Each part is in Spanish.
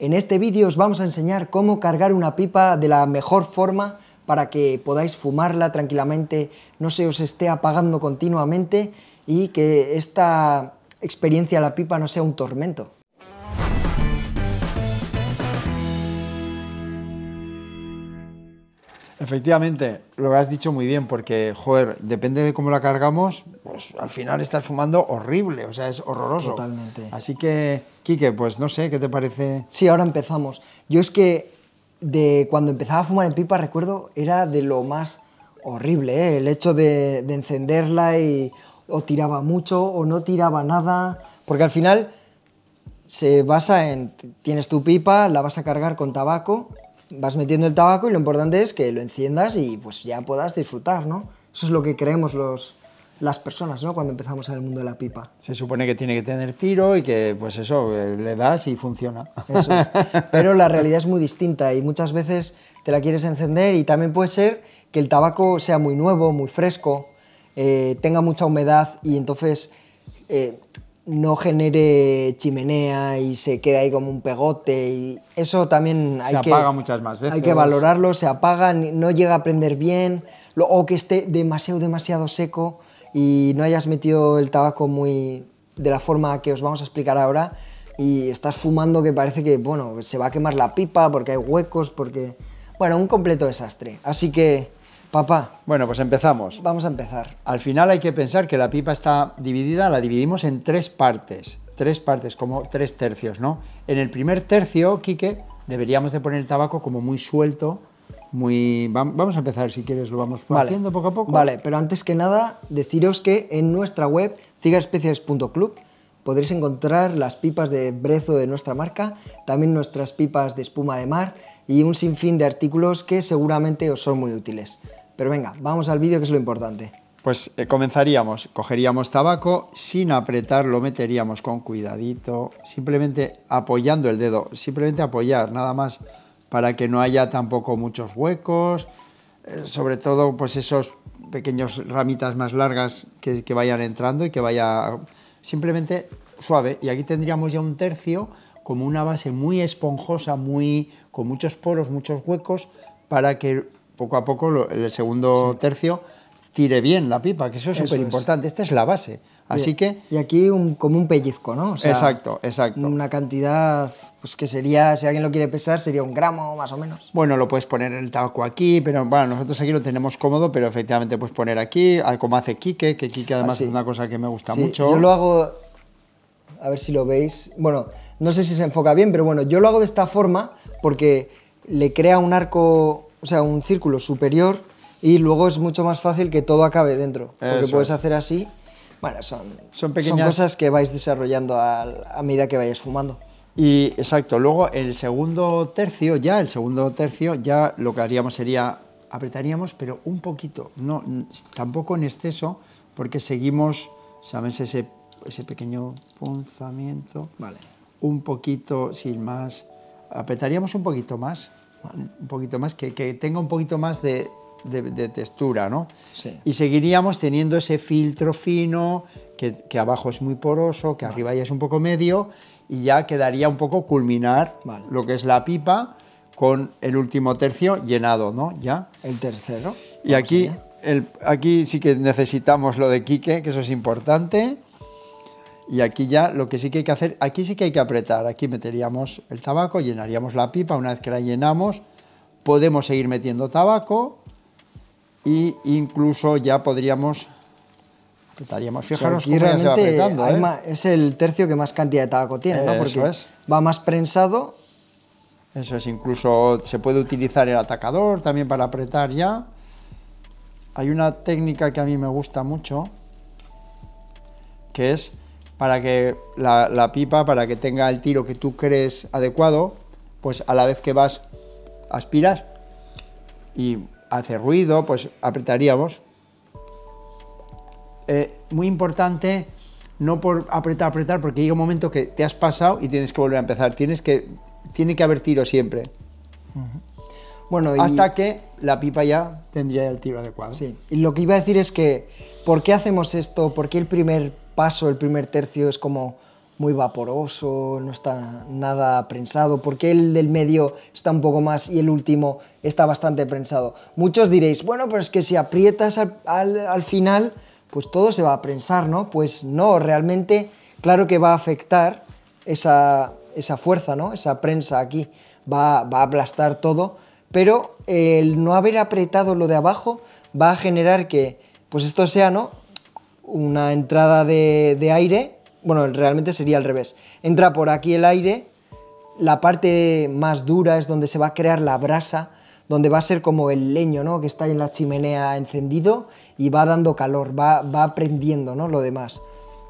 En este vídeo os vamos a enseñar cómo cargar una pipa de la mejor forma para que podáis fumarla tranquilamente, no se os esté apagando continuamente y que esta experiencia a la pipa no sea un tormento. Efectivamente, lo has dicho muy bien, porque, joder, depende de cómo la cargamos, pues al final estás fumando horrible, o sea, es horroroso. Totalmente. Así que, Quique, pues no sé, ¿qué te parece? Sí, ahora empezamos. Yo es que de cuando empezaba a fumar en pipa, recuerdo, era de lo más horrible, ¿eh? el hecho de, de encenderla y o tiraba mucho o no tiraba nada, porque al final se basa en, tienes tu pipa, la vas a cargar con tabaco vas metiendo el tabaco y lo importante es que lo enciendas y pues ya puedas disfrutar, ¿no? Eso es lo que creemos los, las personas, ¿no? Cuando empezamos en el mundo de la pipa. Se supone que tiene que tener tiro y que, pues eso, eh, le das y funciona. Eso es. Pero la realidad es muy distinta y muchas veces te la quieres encender y también puede ser que el tabaco sea muy nuevo, muy fresco, eh, tenga mucha humedad y entonces eh, no genere chimenea y se queda ahí como un pegote. Y eso también hay que... Hay que valorarlo, se apaga, no llega a prender bien, o que esté demasiado, demasiado seco y no hayas metido el tabaco muy de la forma que os vamos a explicar ahora y estás fumando que parece que, bueno, se va a quemar la pipa porque hay huecos, porque... Bueno, un completo desastre. Así que Papá. Bueno, pues empezamos. Vamos a empezar. Al final hay que pensar que la pipa está dividida, la dividimos en tres partes. Tres partes, como tres tercios, ¿no? En el primer tercio, Quique, deberíamos de poner el tabaco como muy suelto, muy... Vamos a empezar, si quieres, lo vamos haciendo poco a poco. Vale, pero antes que nada, deciros que en nuestra web, cigarespecies.club, podréis encontrar las pipas de brezo de nuestra marca, también nuestras pipas de espuma de mar y un sinfín de artículos que seguramente os son muy útiles. Pero venga, vamos al vídeo que es lo importante. Pues eh, comenzaríamos, cogeríamos tabaco, sin apretar lo meteríamos con cuidadito, simplemente apoyando el dedo, simplemente apoyar, nada más, para que no haya tampoco muchos huecos, eh, sobre todo pues esos pequeños ramitas más largas que, vayan entrando y que vaya simplemente suave. Y aquí tendríamos ya un tercio como una base muy esponjosa, muy, con muchos poros, muchos huecos, para que poco a poco, el segundo tercio, tire bien la pipa, que eso es súper importante. Esta es la base. Así que... Y aquí un, como un pellizco, ¿no? exacto, exacto. Una cantidad, pues que sería, si alguien lo quiere pesar, sería un gramo más o menos. Bueno, lo puedes poner el tabaco aquí, pero bueno, nosotros aquí lo tenemos cómodo, pero efectivamente puedes poner aquí, ah, como hace Quique, que Quique además ah, es una cosa que me gusta mucho. Yo lo hago, a ver si lo veis, bueno, no sé si se enfoca bien, pero bueno, yo lo hago de esta forma porque le crea un arco o sea, un círculo superior y luego es mucho más fácil que todo acabe dentro, porque puedes hacer así. Bueno, son, son, pequeñas... cosas que vais desarrollando a, a medida que vayas fumando. Y exacto, luego el segundo tercio, ya el segundo tercio, ya lo que haríamos sería apretaríamos, pero un poquito, no, tampoco en exceso, porque seguimos, ¿sabes? Ese, ese pequeño punzamiento. Vale. Un poquito, sin más, apretaríamos un poquito más un poquito más, que, tenga un poquito más de, textura, ¿no? Sí. Y seguiríamos teniendo ese filtro fino, que, abajo es muy poroso, que arriba ya es un poco medio, y ya quedaría un poco culminar lo que es la pipa con el último tercio llenado, ¿no? Ya. El tercero. Y aquí, aquí sí que necesitamos lo de Quique, que eso es importante. Y aquí ya lo que sí que hay que hacer, aquí sí que hay que apretar, aquí meteríamos el tabaco, llenaríamos la pipa, una vez que la llenamos podemos seguir metiendo tabaco e incluso ya podríamos apretaríamos, fijaros se apretando. es el tercio que más cantidad de tabaco tiene, ¿no? porque es. va más prensado. Eso es, incluso se puede utilizar el atacador también para apretar ya. Hay una técnica que a mí me gusta mucho, que es para que la, pipa, para que tenga el tiro que tú crees adecuado, pues a la vez que vas, aspiras y hace ruido, pues apretaríamos. Eh, muy importante, no por apretar, apretar, porque llega un momento que te has pasado y tienes que volver a empezar. Tienes que, tiene que haber tiro siempre. Bueno, Hasta que la pipa ya tendría el tiro adecuado. Sí, y lo que iba a decir es que, ¿por qué hacemos esto? ¿Por qué el primer paso, el primer tercio es como muy vaporoso, no está nada prensado, porque el del medio está un poco más y el último está bastante prensado. Muchos diréis, bueno, pero es que si aprietas al, final, pues todo se va a prensar, ¿no? Pues no, realmente, claro que va a afectar esa, esa fuerza, ¿no? Esa prensa aquí va a aplastar todo, pero el no haber apretado lo de abajo va a generar que, pues esto sea, ¿no? una entrada de, aire, bueno, realmente sería al revés. Entra por aquí el aire, la parte más dura es donde se va a crear la brasa, donde va a ser como el leño, ¿no? Que está en la chimenea encendido y va dando calor, va, va prendiendo, ¿no? Lo demás.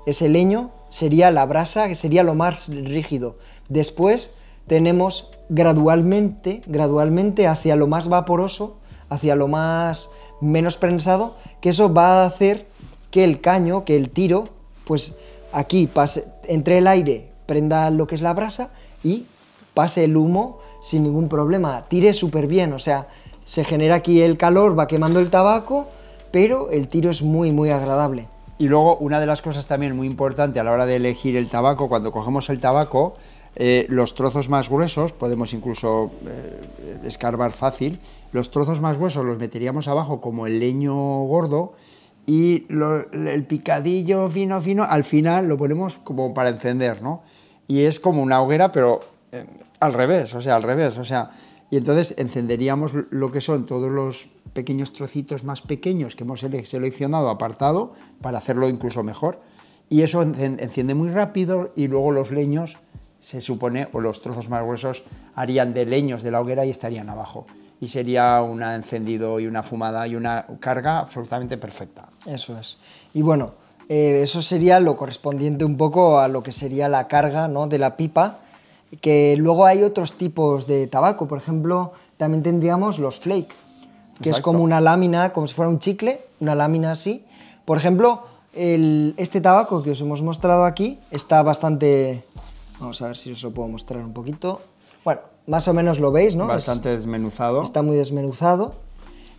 Ese leño sería la brasa, que sería lo más rígido. Después tenemos gradualmente, gradualmente hacia lo más vaporoso, hacia lo más menos prensado, que eso va a hacer que el caño, que el tiro, pues aquí pase, entre el aire, prenda lo que es la brasa y pase el humo sin ningún problema, tire súper bien, o sea, se genera aquí el calor, va quemando el tabaco, pero el tiro es muy, muy agradable. Y luego una de las cosas también muy importante a la hora de elegir el tabaco, cuando cogemos el tabaco, eh, los trozos más gruesos, podemos incluso eh, escarbar fácil, los trozos más gruesos los meteríamos abajo como el leño gordo y el picadillo fino, fino, al final lo ponemos como para encender, ¿no? Y es como una hoguera, pero eh, al revés, o sea, al revés, o sea, y entonces encenderíamos lo que son todos los pequeños trocitos más pequeños que hemos seleccionado apartado para hacerlo incluso mejor. Y eso enciende muy rápido y luego los leños se supone, o los trozos más gruesos, harían de leños de la hoguera y estarían abajo y sería un encendido y una fumada y una carga absolutamente perfecta. Eso es. Y bueno, eh, eso sería lo correspondiente un poco a lo que sería la carga ¿no? de la pipa, que luego hay otros tipos de tabaco, por ejemplo, también tendríamos los flake, que es como una lámina, como si fuera un chicle, una lámina así. Por ejemplo, este tabaco que os hemos mostrado aquí está bastante... Vamos a ver si os lo puedo mostrar un poquito. Bueno, más o menos lo veis, ¿no? Bastante desmenuzado. Está muy desmenuzado.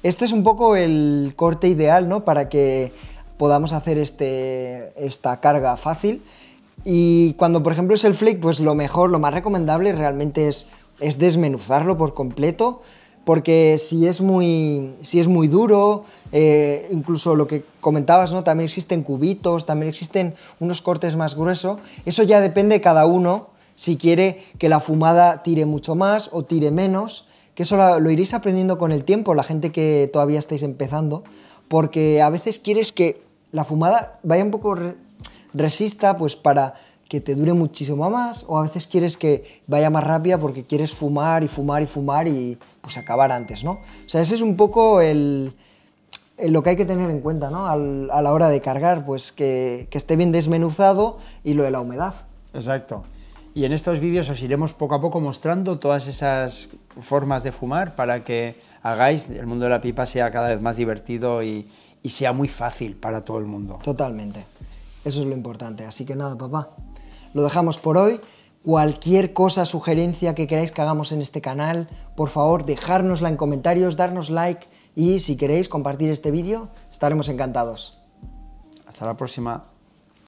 Este es un poco el corte ideal, ¿no? Para que podamos hacer este, esta carga fácil. Y cuando, por ejemplo, es el flick pues lo mejor, lo más recomendable realmente es, es desmenuzarlo por completo, porque si es muy, si es muy duro, eh, incluso lo que comentabas, ¿no? También existen cubitos, también existen unos cortes más gruesos. Eso ya depende de cada uno si quiere que la fumada tire mucho más o tire menos, que eso lo, iréis aprendiendo con el tiempo, la gente que todavía estáis empezando, porque a veces quieres que la fumada vaya un poco resista pues para que te dure muchísimo más o a veces quieres que vaya más rápida porque quieres fumar y fumar y fumar y pues acabar antes, ¿no? O sea, ese es un poco el, lo que hay que tener en cuenta, ¿no? a la hora de cargar, pues que, que esté bien desmenuzado y lo de la humedad. Exacto. Y en estos vídeos os iremos poco a poco mostrando todas esas formas de fumar para que hagáis el mundo de la pipa sea cada vez más divertido y, sea muy fácil para todo el mundo. Totalmente. Eso es lo importante. Así que nada, papá. Lo dejamos por hoy. Cualquier cosa, sugerencia que queráis que hagamos en este canal, por favor, dejárnosla en comentarios, darnos like y si queréis compartir este vídeo, estaremos encantados. Hasta la próxima.